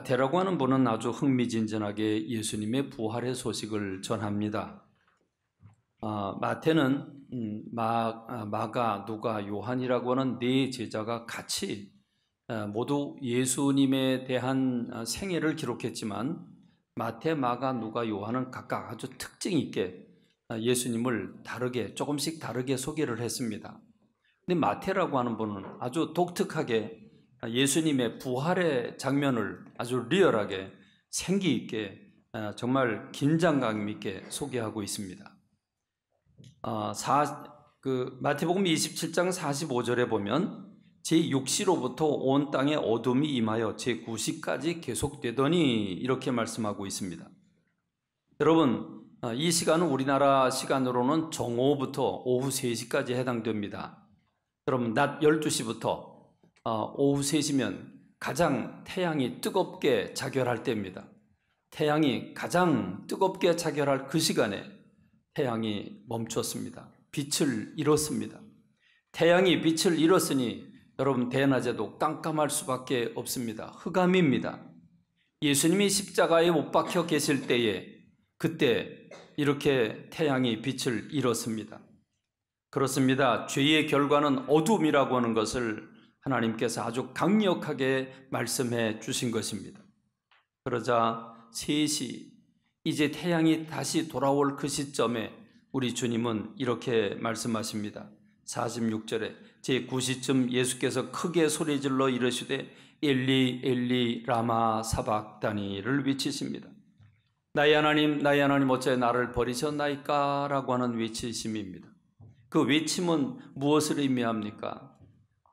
마태라고 하는 분은 아주 흥미진진하게 예수님의 부활의 소식을 전합니다. 아, 마태는 음, 마, 아, 마가, 누가, 요한이라고 하는 네 제자가 같이 아, 모두 예수님에 대한 아, 생애를 기록했지만 마태, 마가, 누가, 요한은 각각 아주 특징 있게 예수님을 다르게 조금씩 다르게 소개를 했습니다. 근데 마태라고 하는 분은 아주 독특하게 아, 예수님의 부활의 장면을 아주 리얼하게 생기 있게 아, 정말 긴장감 있게 소개하고 있습니다. 아, 그 마태복음 27장 45절에 보면 제6시로부터 온 땅에 어둠이 임하여 제9시까지 계속되더니 이렇게 말씀하고 있습니다. 여러분 이 시간은 우리나라 시간으로는 정오부터 오후 3시까지 해당됩니다. 여러분 낮 12시부터 어, 오후 3시면 가장 태양이 뜨겁게 자결할 때입니다. 태양이 가장 뜨겁게 자결할 그 시간에 태양이 멈췄습니다. 빛을 잃었습니다. 태양이 빛을 잃었으니 여러분 대낮에도 깜깜할 수밖에 없습니다. 흑암입니다. 예수님이 십자가에 못 박혀 계실 때에 그때 이렇게 태양이 빛을 잃었습니다. 그렇습니다. 죄의 결과는 어둠이라고 하는 것을 하나님께서 아주 강력하게 말씀해 주신 것입니다. 그러자 셋이 이제 태양이 다시 돌아올 그 시점에 우리 주님은 이렇게 말씀하십니다. 46절에 제 9시쯤 예수께서 크게 소리질러 이르시되 엘리 엘리 라마 사박다니를 외치십니다. 나의 하나님 나의 하나님 어째 나를 버리셨나이까라고 하는 외치심입니다. 그 외침은 무엇을 의미합니까?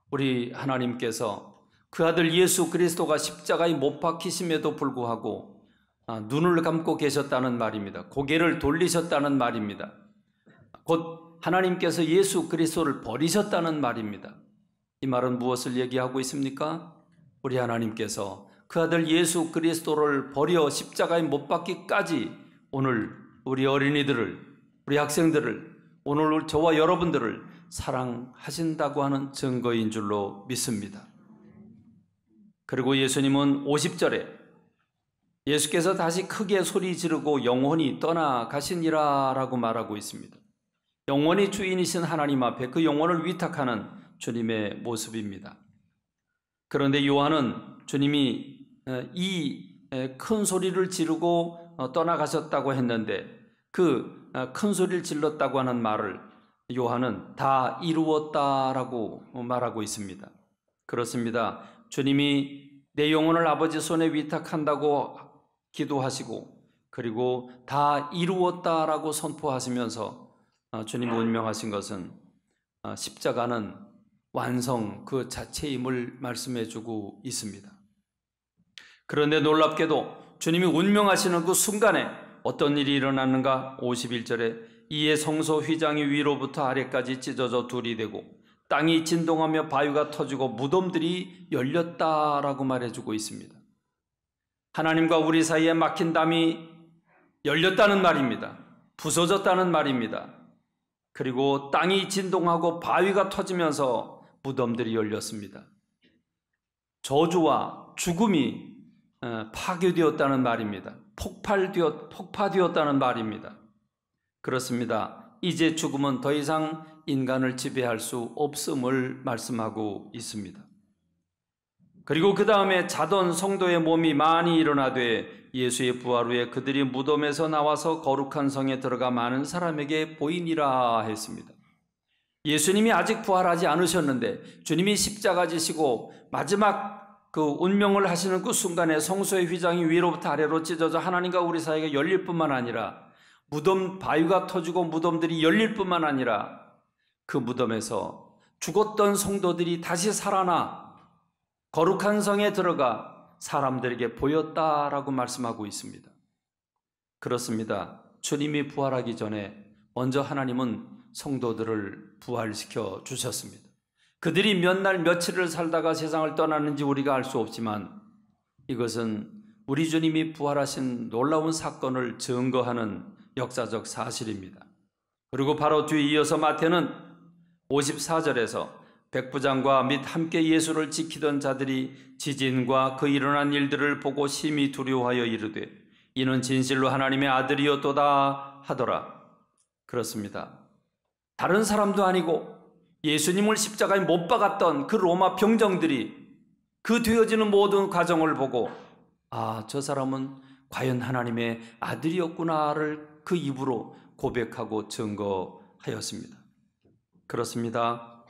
우리 하나님께서 그 아들 예수 그리스도가 십자가에 못 박히심에도 불구하고 아, 눈을 감고 계셨다는 말입니다. 고개를 돌리셨다는 말입니다. 곧 하나님께서 예수 그리스도를 버리셨다는 말입니다. 이 말은 무엇을 얘기하고 있습니까? 우리 하나님께서 그 아들 예수 그리스도를 버려 십자가에 못 박기까지 오늘 우리 어린이들을, 우리 학생들을, 오늘 저와 여러분들을 사랑하신다고 하는 증거인 줄로 믿습니다. 그리고 예수님은 50절에 예수께서 다시 크게 소리 지르고 영혼이 떠나가시니라 라고 말하고 있습니다. 영혼이 주인이신 하나님 앞에 그 영혼을 위탁하는 주님의 모습입니다. 그런데 요한은 주님이 이 큰 소리를 지르고 어, 떠나가셨다고 했는데 그큰 어, 소리를 질렀다고 하는 말을 요한은 다 이루었다라고 말하고 있습니다. 그렇습니다. 주님이 내 영혼을 아버지 손에 위탁한다고 기도하시고 그리고 다 이루었다라고 선포하시면서 어, 주님 운명하신 것은 어, 십자가는 완성 그 자체임을 말씀해 주고 있습니다. 그런데 놀랍게도 주님이 운명하시는 그 순간에 어떤 일이 일어났는가 51절에 이에 성소 휘장이 위로부터 아래까지 찢어져 둘이 되고 땅이 진동하며 바위가 터지고 무덤들이 열렸다라고 말해주고 있습니다. 하나님과 우리 사이에 막힌 담이 열렸다는 말입니다. 부서졌다는 말입니다. 그리고 땅이 진동하고 바위가 터지면서 무덤들이 열렸습니다. 저주와 죽음이 어, 파괴되었다는 말입니다. 폭발되었, 폭파되었다는 말입니다. 그렇습니다. 이제 죽음은 더 이상 인간을 지배할 수 없음을 말씀하고 있습니다. 그리고 그 다음에 자던 성도의 몸이 많이 일어나되 예수의 부활 후에 그들이 무덤에서 나와서 거룩한 성에 들어가 많은 사람에게 보이니라 했습니다. 예수님이 아직 부활하지 않으셨는데 주님이 십자가 지시고 마지막 그 운명을 하시는 그 순간에 성소의 휘장이 위로부터 아래로 찢어져 하나님과 우리 사이가 열릴 뿐만 아니라 무덤 바위가 터지고 무덤들이 열릴 뿐만 아니라 그 무덤에서 죽었던 성도들이 다시 살아나 거룩한 성에 들어가 사람들에게 보였다라고 말씀하고 있습니다. 그렇습니다. 주님이 부활하기 전에 먼저 하나님은 성도들을 부활시켜 주셨습니다. 그들이 몇 날 며칠을 살다가 세상을 떠나는지 우리가 알 수 없지만 이것은 우리 주님이 부활하신 놀라운 사건을 증거하는 역사적 사실입니다. 그리고 바로 뒤 이어서 마태는 54절에서 백부장과 및 함께 예수를 지키던 자들이 지진과 그 일어난 일들을 보고 심히 두려워하여 이르되 이는 진실로 하나님의 아들이었도다 하더라. 그렇습니다. 다른 사람도 아니고 예수님을 십자가에 못 박았던 그 로마 병정들이 그 되어지는 모든 과정을 보고 아, 저 사람은 과연 하나님의 아들이었구나를 그 입으로 고백하고 증거하였습니다. 그렇습니다.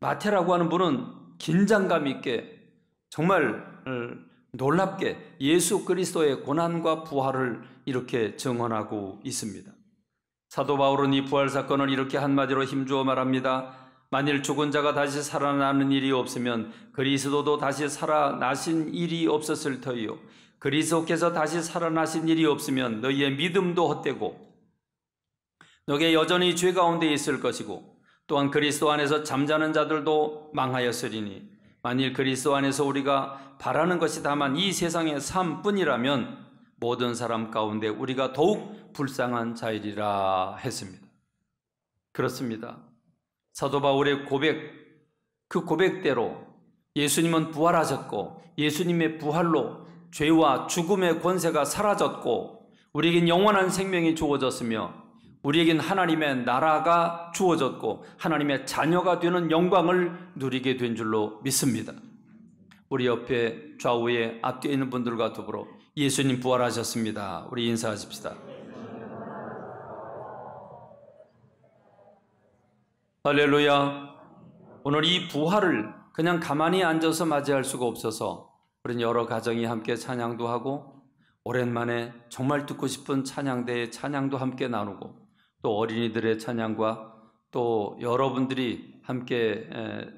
마태라고 하는 분은 긴장감 있게 정말 어, 놀랍게 예수 그리스도의 고난과 부활을 이렇게 증언하고 있습니다. 사도 바울은 이 부활 사건을 이렇게 한마디로 힘주어 말합니다. 만일 죽은 자가 다시 살아나는 일이 없으면 그리스도도 다시 살아나신 일이 없었을 터이요. 그리스도께서 다시 살아나신 일이 없으면 너희의 믿음도 헛되고 너게 여전히 죄 가운데 있을 것이고 또한 그리스도 안에서 잠자는 자들도 망하였으리니 만일 그리스도 안에서 우리가 바라는 것이 다만 이 세상의 삶뿐이라면 모든 사람 가운데 우리가 더욱 불쌍한 자일이라 했습니다. 그렇습니다. 사도 바울의 고백 그 고백대로 예수님은 부활하셨고 예수님의 부활로 죄와 죽음의 권세가 사라졌고 우리에겐 영원한 생명이 주어졌으며 우리에겐 하나님의 나라가 주어졌고 하나님의 자녀가 되는 영광을 누리게 된 줄로 믿습니다. 우리 옆에 좌우에 앞뒤에 있는 분들과 더불어 예수님 부활하셨습니다. 우리 인사하십시다. 할렐루야. 오늘 이 부활을 그냥 가만히 앉아서 맞이할 수가 없어서 우린 여러 가정이 함께 찬양도 하고 오랜만에 정말 듣고 싶은 찬양대의 찬양도 함께 나누고 또 어린이들의 찬양과 또 여러분들이 함께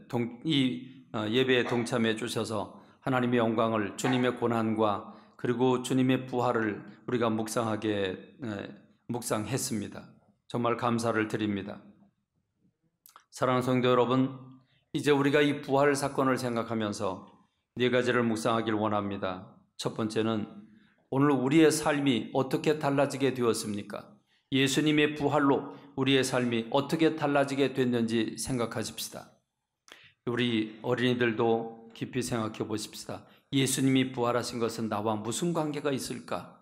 동, 이 어, 예배에 동참해 주셔서 하나님의 영광을 주님의 고난과 그리고 주님의 부활을 우리가 묵상하게 묵상했습니다. 정말 감사를 드립니다. 사랑하는 성도 여러분, 이제 우리가 이 부활 사건을 생각하면서 네 가지를 묵상하길 원합니다. 첫 번째는 오늘 우리의 삶이 어떻게 달라지게 되었습니까? 예수님의 부활로 우리의 삶이 어떻게 달라지게 됐는지 생각하십시다. 우리 어린이들도 깊이 생각해 보십시다. 예수님이 부활하신 것은 나와 무슨 관계가 있을까?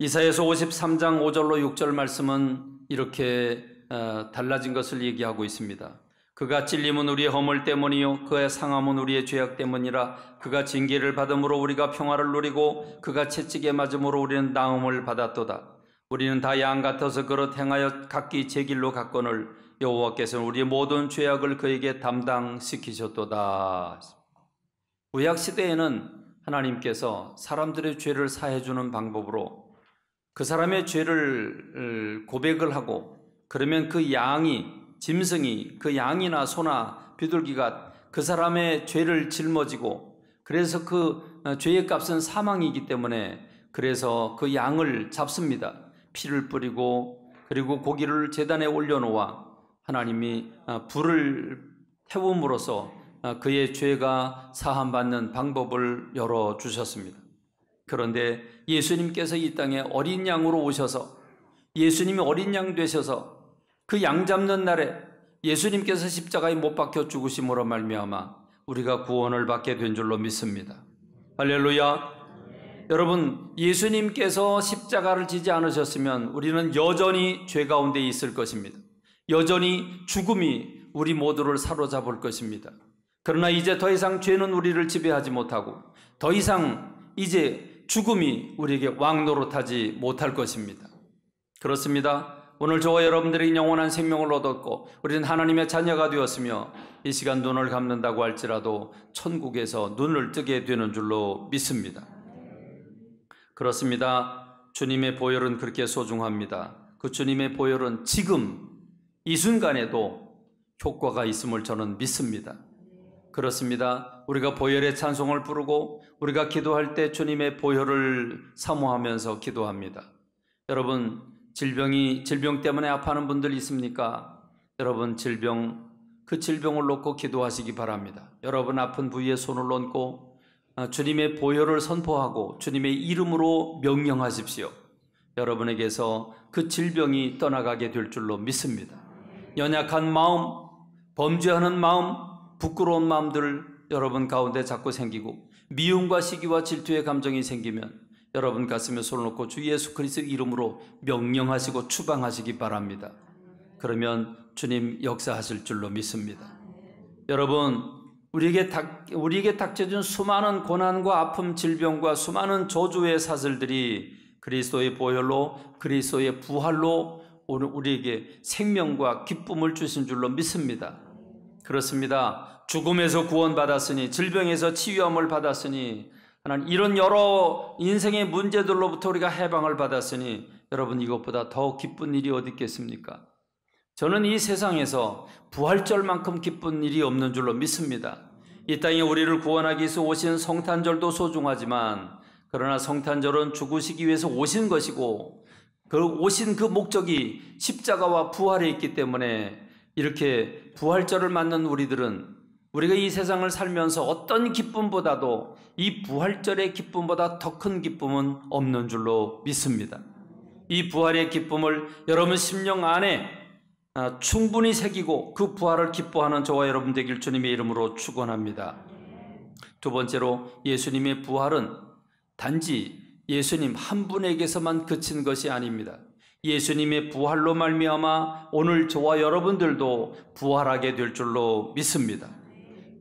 이사에서 53장 5절로 6절 말씀은 이렇게 어, 달라진 것을 얘기하고 있습니다. 그가 찔림은 우리의 허물 때문이요 그의 상함은 우리의 죄악 때문이라 그가 징계를 받음으로 우리가 평화를 누리고 그가 채찍에 맞음으로 우리는 나음을 받았도다 우리는 다 양 같아서 그릇 행하여 각기 제 길로 갔거늘 여호와께서는 우리의 모든 죄악을 그에게 담당시키셨도다 구약 시대에는 하나님께서 사람들의 죄를 사해 주는 방법으로 그 사람의 죄를 어, 고백을 하고 그러면 그 양이 짐승이 그 양이나 소나 비둘기가 그 사람의 죄를 짊어지고 그래서 그 어, 죄의 값은 사망이기 때문에 그래서 그 양을 잡습니다. 피를 뿌리고 그리고 고기를 재단에 올려놓아 하나님이 어, 불을 태움으로써 어, 그의 죄가 사함받는 방법을 열어주셨습니다. 그런데 예수님께서 이 땅에 어린 양으로 오셔서 예수님이 어린 양 되셔서 그양 잡는 날에 예수님께서 십자가에 못 박혀 죽으심으로 말미암아 우리가 구원을 받게 된 줄로 믿습니다. 할렐루야. 여러분, 예수님께서 십자가를 지지 않으셨으면 우리는 여전히 죄 가운데 있을 것입니다. 여전히 죽음이 우리 모두를 사로잡을 것입니다. 그러나 이제 더 이상 죄는 우리를 지배하지 못하고 더 이상 이제 죽음이 우리에게 왕노릇하지 못할 것입니다. 그렇습니다. 오늘 저와 여러분들이 영원한 생명을 얻었고 우리는 하나님의 자녀가 되었으며 이 시간 눈을 감는다고 할지라도 천국에서 눈을 뜨게 되는 줄로 믿습니다. 그렇습니다. 주님의 보혈은 그렇게 소중합니다. 그 주님의 보혈은 지금 이 순간에도 효과가 있음을 저는 믿습니다. 그렇습니다. 우리가 보혈의 찬송을 부르고 우리가 기도할 때 주님의 보혈을 사모하면서 기도합니다. 여러분, 질병이 질병 때문에 아파하는 분들 있습니까? 여러분 질병 그 질병을 놓고 기도하시기 바랍니다. 여러분 아픈 부위에 손을 얹고 어, 주님의 보혈을 선포하고 주님의 이름으로 명령하십시오. 여러분에게서 그 질병이 떠나가게 될 줄로 믿습니다. 연약한 마음, 범죄하는 마음, 부끄러운 마음들 여러분 가운데 자꾸 생기고 미움과 시기와 질투의 감정이 생기면 여러분 가슴에 손을 놓고 주 예수 그리스도 이름으로 명령하시고 추방하시기 바랍니다. 그러면 주님 역사하실 줄로 믿습니다. 여러분 우리에게 닥 우리에게 닥쳐준 수많은 고난과 아픔, 질병과 수많은 저주의 사슬들이 그리스도의 보혈로 그리스도의 부활로 우리에게 생명과 기쁨을 주신 줄로 믿습니다. 그렇습니다. 죽음에서 구원받았으니 질병에서 치유함을 받았으니 하나님 이런 여러 인생의 문제들로부터 우리가 해방을 받았으니 여러분 이것보다 더 기쁜 일이 어디 있겠습니까? 저는 이 세상에서 부활절만큼 기쁜 일이 없는 줄로 믿습니다. 이 땅에 우리를 구원하기 위해서 오신 성탄절도 소중하지만 그러나 성탄절은 죽으시기 위해서 오신 것이고 그 오신 그 목적이 십자가와 부활에 있기 때문에 이렇게 부활절을 맞는 우리들은 우리가 이 세상을 살면서 어떤 기쁨보다도 이 부활절의 기쁨보다 더 큰 기쁨은 없는 줄로 믿습니다. 이 부활의 기쁨을 여러분 심령 안에 아, 충분히 새기고 그 부활을 기뻐하는 저와 여러분 되길 주님의 이름으로 축원합니다. 두 번째로 예수님의 부활은 단지 예수님 한 분에게서만 그친 것이 아닙니다. 예수님의 부활로 말미암아 오늘 저와 여러분들도 부활하게 될 줄로 믿습니다.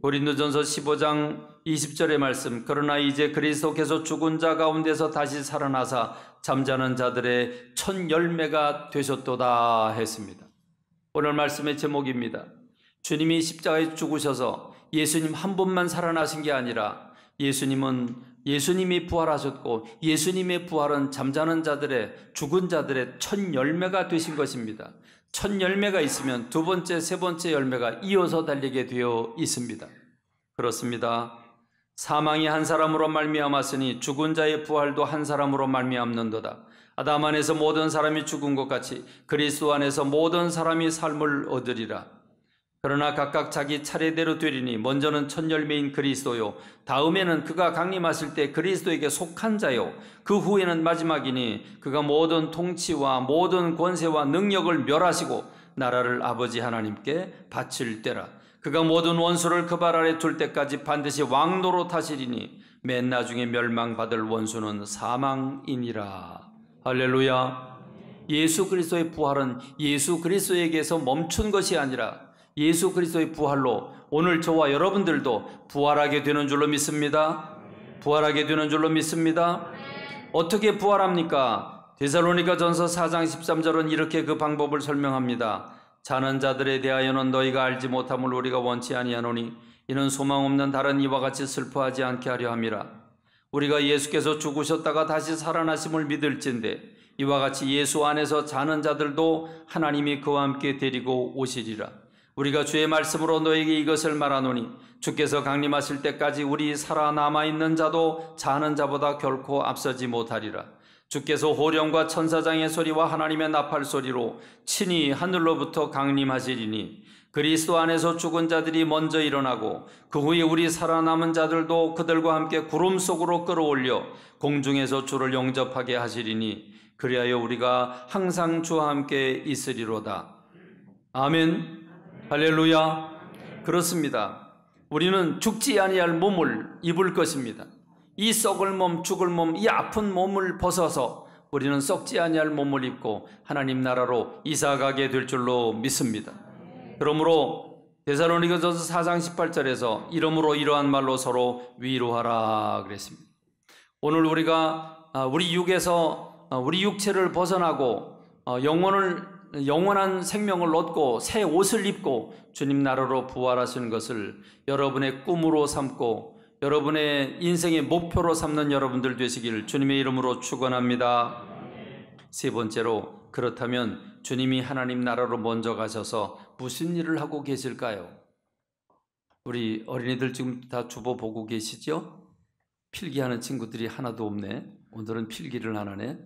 고린도전서 15장 20절의 말씀 그러나 이제 그리스도께서 죽은 자 가운데서 다시 살아나사 잠자는 자들의 첫 열매가 되셨도다 했습니다. 오늘 말씀의 제목입니다. 주님이 십자가에 죽으셔서 예수님 한 분만 살아나신 게 아니라 예수님은 예수님이 부활하셨고 예수님의 부활은 잠자는 자들의 죽은 자들의 첫 열매가 되신 것입니다. 첫 열매가 있으면 두 번째, 세 번째 열매가 이어서 달리게 되어 있습니다. 그렇습니다. 사망이 한 사람으로 말미암았으니 죽은 자의 부활도 한 사람으로 말미암는도다. 아담 안에서 모든 사람이 죽은 것 같이 그리스도 안에서 모든 사람이 삶을 얻으리라. 그러나 각각 자기 차례대로 되리니 먼저는 첫 열매인 그리스도요 다음에는 그가 강림하실 때 그리스도에게 속한 자요 그 후에는 마지막이니 그가 모든 통치와 모든 권세와 능력을 멸하시고 나라를 아버지 하나님께 바칠 때라 그가 모든 원수를 그 발 아래 둘 때까지 반드시 왕노로 타시리니 맨 나중에 멸망받을 원수는 사망이니라 할렐루야 예수 그리스도의 부활은 예수 그리스도에게서 멈춘 것이 아니라 예수 그리스도의 부활로 오늘 저와 여러분들도 부활하게 되는 줄로 믿습니다. 부활하게 되는 줄로 믿습니다. 어떻게 부활합니까? 데살로니가 전서 4장 13절은 이렇게 그 방법을 설명합니다. 자는 자들에 대하여는 너희가 알지 못함을 우리가 원치 아니하노니 이는 소망 없는 다른 이와 같이 슬퍼하지 않게 하려 함이라. 우리가 예수께서 죽으셨다가 다시 살아나심을 믿을진데 이와 같이 예수 안에서 자는 자들도 하나님이 그와 함께 데리고 오시리라. 우리가 주의 말씀으로 너에게 이것을 말하노니 주께서 강림하실 때까지 우리 살아남아 있는 자도 자는 자보다 결코 앞서지 못하리라. 주께서 호령과 천사장의 소리와 하나님의 나팔 소리로 친히 하늘로부터 강림하시리니 그리스도 안에서 죽은 자들이 먼저 일어나고 그 후에 우리 살아남은 자들도 그들과 함께 구름 속으로 끌어올려 공중에서 주를 영접하게 하시리니 그리하여 우리가 항상 주와 함께 있으리로다. 아멘. 할렐루야. 그렇습니다. 우리는 죽지 아니할 몸을 입을 것입니다. 이 썩을 몸, 죽을 몸, 이 아픈 몸을 벗어서 우리는 썩지 아니할 몸을 입고 하나님 나라로 이사가게 될 줄로 믿습니다. 그러므로 데살로니가전서 4장 18절에서 이름으로 이러한 말로 서로 위로하라 그랬습니다. 오늘 우리가 아, 우리 육에서 아, 우리 육체를 벗어나고 어, 영혼을 영원한 생명을 얻고 새 옷을 입고 주님 나라로 부활하시는 것을 여러분의 꿈으로 삼고 여러분의 인생의 목표로 삼는 여러분들 되시기를 주님의 이름으로 축원합니다. 세 번째로 그렇다면 주님이 하나님 나라로 먼저 가셔서 무슨 일을 하고 계실까요? 우리 어린이들 지금 다 주보 보고 계시죠? 필기하는 친구들이 하나도 없네. 오늘은 필기를 하네세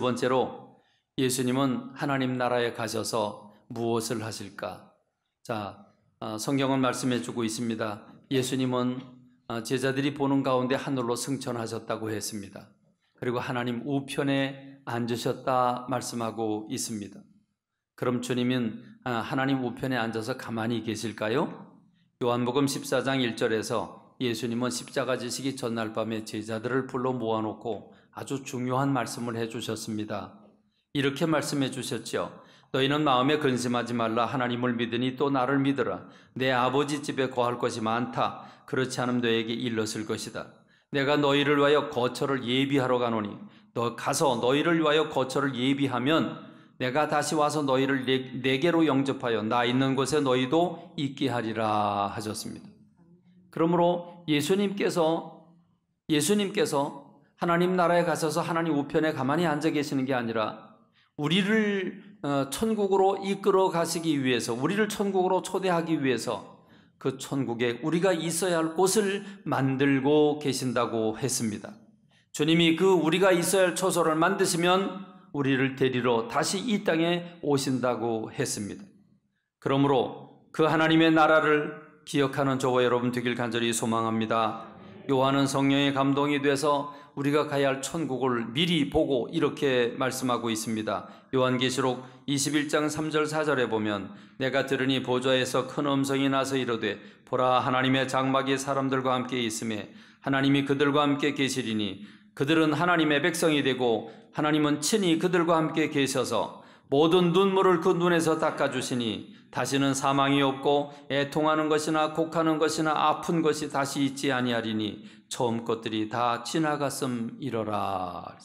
번째로 예수님은 하나님 나라에 가셔서 무엇을 하실까? 자, 어, 성경은 말씀해 주고 있습니다. 예수님은 어, 제자들이 보는 가운데 하늘로 승천하셨다고 했습니다. 그리고 하나님 우편에 앉으셨다 말씀하고 있습니다. 그럼 주님은 어, 하나님 우편에 앉아서 가만히 계실까요? 요한복음 14장 1절에서 예수님은 십자가 지식이 전날 밤에 제자들을 불러 모아놓고 아주 중요한 말씀을 해주셨습니다. 이렇게 말씀해 주셨지요. 너희는 마음에 근심하지 말라 하나님을 믿으니 또 나를 믿으라. 내 아버지 집에 거할 것이 많다. 그렇지 않음 너에게 일렀을 것이다. 내가 너희를 위하여 거처를 예비하러 가노니 너 가서 너희를 위하여 거처를 예비하면 내가 다시 와서 너희를 내게로 영접하여 나 있는 곳에 너희도 있게 하리라 하셨습니다. 그러므로 예수님께서 예수님께서 하나님 나라에 가셔서 하나님 우편에 가만히 앉아 계시는 게 아니라 우리를 어, 천국으로 이끌어 가시기 위해서, 우리를 천국으로 초대하기 위해서 그 천국에 우리가 있어야 할 곳을 만들고 계신다고 했습니다. 주님이 그 우리가 있어야 할 처소를 만드시면 우리를 데리러 다시 이 땅에 오신다고 했습니다. 그러므로 그 하나님의 나라를 기억하는 저와 여러분 되길 간절히 소망합니다. 요한은 성령의 감동이 돼서 우리가 가야 할 천국을 미리 보고 이렇게 말씀하고 있습니다. 요한계시록 21장 3절 4절에 보면 내가 들으니 보좌에서 큰 음성이 나서 이르되 보라 하나님의 장막이 사람들과 함께 있음에 하나님이 그들과 함께 계시리니 그들은 하나님의 백성이 되고 하나님은 친히 그들과 함께 계셔서 모든 눈물을 그 눈에서 닦아주시니 다시는 사망이 없고 애통하는 것이나 곡하는 것이나 아픈 것이 다시 있지 아니하리니 처음 것들이 다 지나갔음 이러라.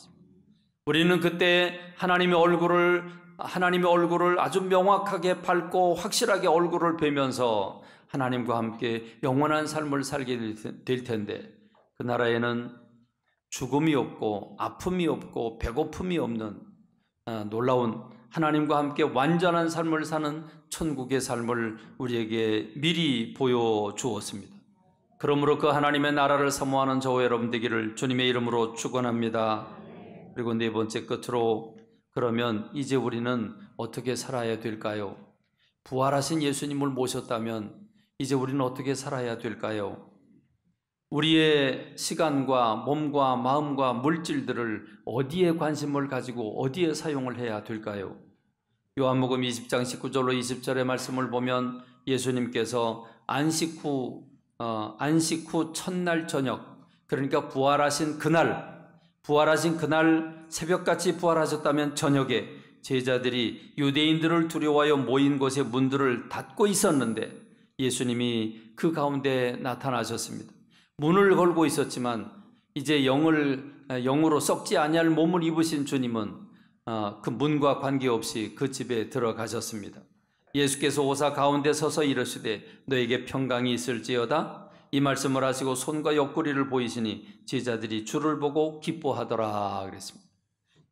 우리는 그때 하나님의 얼굴을 하나님의 얼굴을 아주 명확하게 밝고 확실하게 얼굴을 뵈면서 하나님과 함께 영원한 삶을 살게 될 텐데 그 나라에는 죽음이 없고 아픔이 없고 배고픔이 없는 아, 놀라운 하나님과 함께 완전한 삶을 사는 천국의 삶을 우리에게 미리 보여주었습니다. 그러므로 그 하나님의 나라를 사모하는 저와 여러분 되기를 주님의 이름으로 축원합니다. 그리고 네 번째 끝으로 그러면 이제 우리는 어떻게 살아야 될까요? 부활하신 예수님을 모셨다면 이제 우리는 어떻게 살아야 될까요? 우리의 시간과 몸과 마음과 물질들을 어디에 관심을 가지고 어디에 사용을 해야 될까요? 요한복음 20장 19절로 20절의 말씀을 보면 예수님께서 안식 후 어, 안식 후 첫날 저녁 그러니까 부활하신 그날 부활하신 그날 새벽같이 부활하셨다면 저녁에 제자들이 유대인들을 두려워하여 모인 곳의 문들을 닫고 있었는데 예수님이 그 가운데 나타나셨습니다. 문을 걸고 있었지만 이제 영을 아, 영으로 썩지 아니할 몸을 입으신 주님은 아, 그 문과 관계없이 그 집에 들어가셨습니다. 예수께서 오사 가운데 서서 이르시되 너에게 평강이 있을지어다 이 말씀을 하시고 손과 옆구리를 보이시니 제자들이 주를 보고 기뻐하더라 그랬습니다.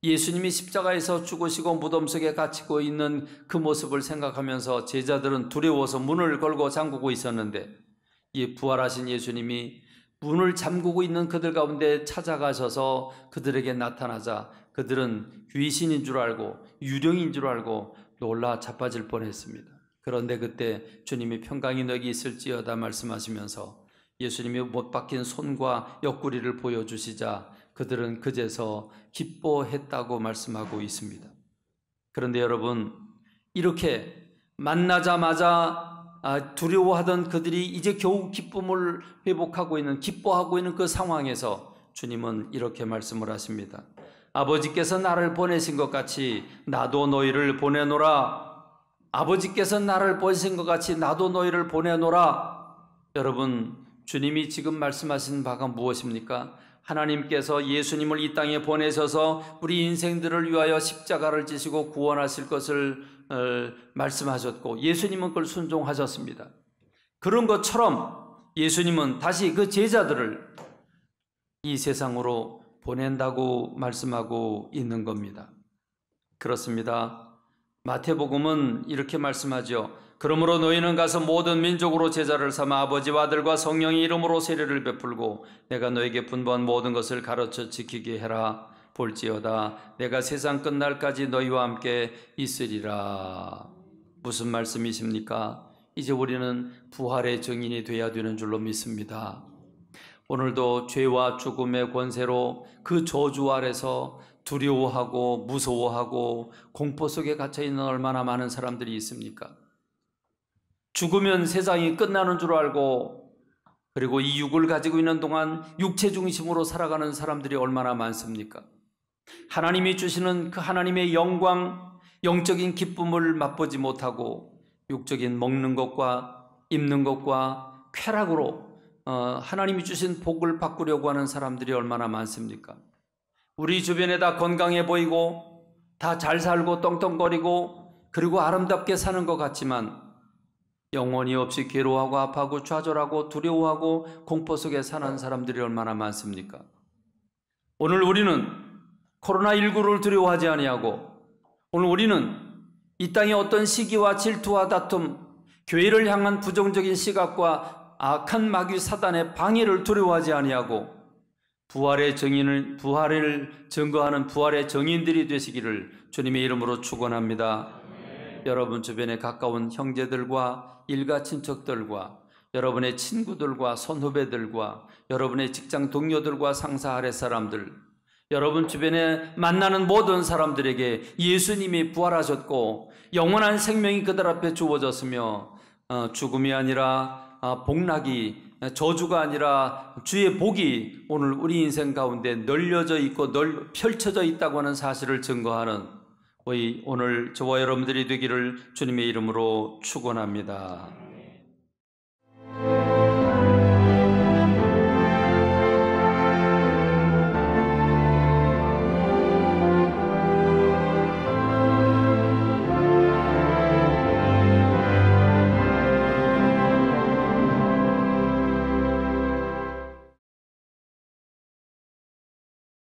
예수님이 십자가에서 죽으시고 무덤 속에 갇히고 있는 그 모습을 생각하면서 제자들은 두려워서 문을 걸고 잠그고 있었는데 부활하신 예수님이 문을 잠그고 있는 그들 가운데 찾아가셔서 그들에게 나타나자 그들은 귀신인 줄 알고 유령인 줄 알고 놀라 자빠질 뻔했습니다. 그런데 그때 주님이 평강이 너에게 있을지어다 말씀하시면서 예수님이 못 박힌 손과 옆구리를 보여주시자 그들은 그제서 기뻐했다고 말씀하고 있습니다. 그런데 여러분 이렇게 만나자마자 아, 두려워하던 그들이 이제 겨우 기쁨을 회복하고 있는 기뻐하고 있는 그 상황에서 주님은 이렇게 말씀을 하십니다. 아버지께서 나를 보내신 것 같이 나도 너희를 보내노라. 아버지께서 나를 보내신 것 같이 나도 너희를 보내노라. 여러분, 주님이 지금 말씀하신 바가 무엇입니까? 하나님께서 예수님을 이 땅에 보내셔서 우리 인생들을 위하여 십자가를 지시고 구원하실 것을 어, 말씀하셨고 예수님은 그걸 순종하셨습니다. 그런 것처럼 예수님은 다시 그 제자들을 이 세상으로 보낸다고 말씀하고 있는 겁니다. 그렇습니다. 마태복음은 이렇게 말씀하죠. 그러므로 너희는 가서 모든 민족으로 제자를 삼아 아버지와 아들과 성령의 이름으로 세례를 베풀고 내가 너에게 분부한 모든 것을 가르쳐 지키게 해라. 볼지어다 내가 세상 끝날까지 너희와 함께 있으리라. 무슨 말씀이십니까? 이제 우리는 부활의 증인이 되어야 되는 줄로 믿습니다. 오늘도 죄와 죽음의 권세로 그 저주 아래서 두려워하고 무서워하고 공포 속에 갇혀 있는 얼마나 많은 사람들이 있습니까? 죽으면 세상이 끝나는 줄 알고 그리고 이 육을 가지고 있는 동안 육체 중심으로 살아가는 사람들이 얼마나 많습니까? 하나님이 주시는 그 하나님의 영광, 영적인 기쁨을 맛보지 못하고 육적인 먹는 것과 입는 것과 쾌락으로 어, 하나님이 주신 복을 바꾸려고 하는 사람들이 얼마나 많습니까? 우리 주변에 다 건강해 보이고 다 잘 살고 떵떵거리고 그리고 아름답게 사는 것 같지만 영원히 없이 괴로워하고 아파하고 좌절하고 두려워하고 공포 속에 사는 사람들이 얼마나 많습니까? 오늘 우리는 코로나19를 두려워하지 아니하고 오늘 우리는 이 땅의 어떤 시기와 질투와 다툼, 교회를 향한 부정적인 시각과 악한 마귀 사단의 방해를 두려워하지 아니하고 부활의 정인을 부활을 증거하는 부활의 정인들이 되시기를 주님의 이름으로 축원합니다. 네. 여러분 주변에 가까운 형제들과 일가 친척들과 여러분의 친구들과 선후배들과 여러분의 직장 동료들과 상사 아래 사람들 여러분 주변에 만나는 모든 사람들에게 예수님이 부활하셨고 영원한 생명이 그들 앞에 주어졌으며 어, 죽음이 아니라 아, 복락이 저주가 아니라 주의 복이 오늘 우리 인생 가운데 널려져 있고 펼쳐져 있다고 하는 사실을 증거하는 오늘 저와 여러분들이 되기를 주님의 이름으로 축원합니다.